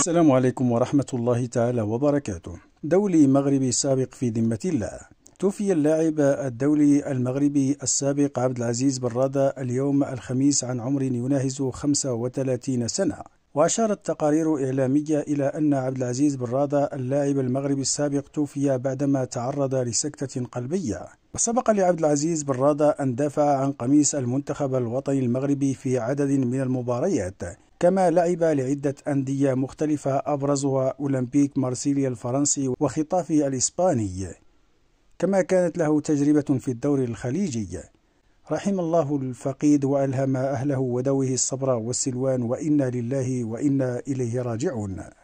السلام عليكم ورحمة الله تعالى وبركاته دولي مغربي سابق في ذمة الله توفي اللاعب الدولي المغربي السابق عبد العزيز برادة اليوم الخميس عن عمر يناهز 35 سنة وأشارت تقارير إعلامية إلى أن عبد العزيز برادة اللاعب المغربي السابق توفي بعدما تعرض لسكتة قلبية وسبق لعبد العزيز برادة أن دافع عن قميص المنتخب الوطني المغربي في عدد من المباريات كما لعب لعدة أندية مختلفة أبرزها أولمبيك مارسيليا الفرنسي وخطافه الإسباني كما كانت له تجربة في الدوري الخليجي رحم الله الفقيد وألهم أهله ودوه الصبر والسلوان وإنا لله وإنا إليه راجعون